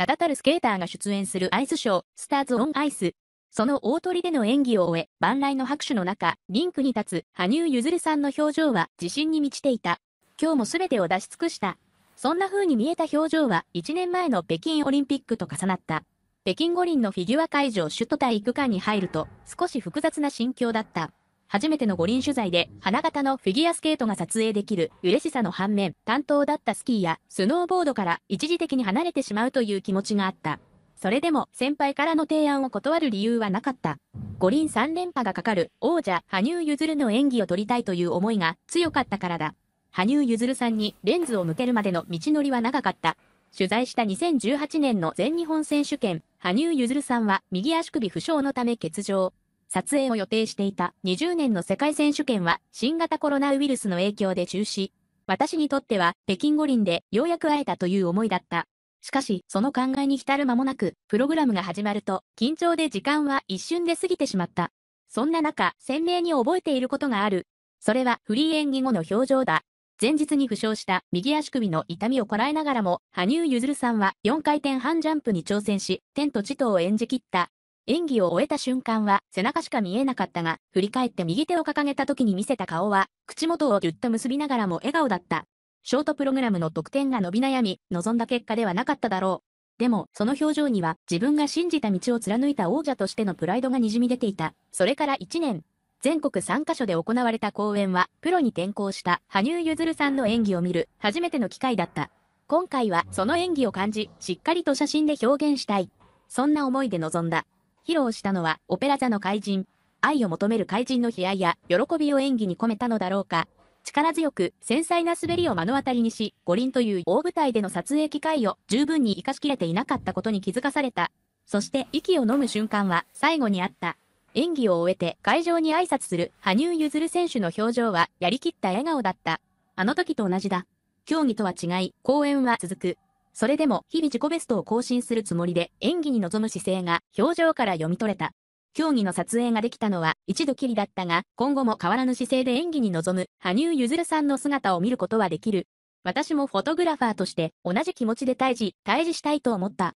名だたるスケーターが出演するアイスショー、スターズ・オン・アイス。その大鳥での演技を終え、万来の拍手の中、リンクに立つ羽生結弦さんの表情は自信に満ちていた。今日も全てを出し尽くした。そんな風に見えた表情は1年前の北京オリンピックと重なった。北京五輪のフィギュア会場首都体育館に入ると、少し複雑な心境だった。初めての五輪取材で、花形のフィギュアスケートが撮影できる嬉しさの反面、担当だったスキーやスノーボードから一時的に離れてしまうという気持ちがあった。それでも先輩からの提案を断る理由はなかった。五輪3連覇がかかる王者羽生結弦の演技を取りたいという思いが強かったからだ。羽生結弦さんにレンズを向けるまでの道のりは長かった。取材した2018年の全日本選手権、羽生結弦さんは右足首負傷のため欠場。撮影を予定していた20年の世界選手権は新型コロナウイルスの影響で中止。私にとっては北京五輪でようやく会えたという思いだった。しかし、その考えに浸る間もなく、プログラムが始まると、緊張で時間は一瞬で過ぎてしまった。そんな中、鮮明に覚えていることがある。それはフリー演技後の表情だ。前日に負傷した右足首の痛みをこらえながらも、羽生結弦さんは4回転半ジャンプに挑戦し、天と地とを演じ切った。演技を終えた瞬間は背中しか見えなかったが、振り返って右手を掲げた時に見せた顔は、口元をぎゅっと結びながらも笑顔だった。ショートプログラムの得点が伸び悩み、望んだ結果ではなかっただろう。でも、その表情には自分が信じた道を貫いた王者としてのプライドがにじみ出ていた。それから1年、全国3カ所で行われた公演は、プロに転向した羽生結弦さんの演技を見る初めての機会だった。今回はその演技を感じ、しっかりと写真で表現したい。そんな思いで臨んだ。披露したのは、オペラ座の怪人。愛を求める怪人の悲哀や、喜びを演技に込めたのだろうか。力強く、繊細な滑りを目の当たりにし、五輪という大舞台での撮影機会を十分に活かしきれていなかったことに気づかされた。そして、息を飲む瞬間は、最後にあった。演技を終えて会場に挨拶する羽生結弦選手の表情はやりきった笑顔だった。あの時と同じだ。競技とは違い、公演は続く。それでも日々自己ベストを更新するつもりで演技に臨む姿勢が表情から読み取れた。競技の撮影ができたのは一度きりだったが、今後も変わらぬ姿勢で演技に臨む羽生結弦さんの姿を見ることはできる。私もフォトグラファーとして同じ気持ちで退治、退治したいと思った。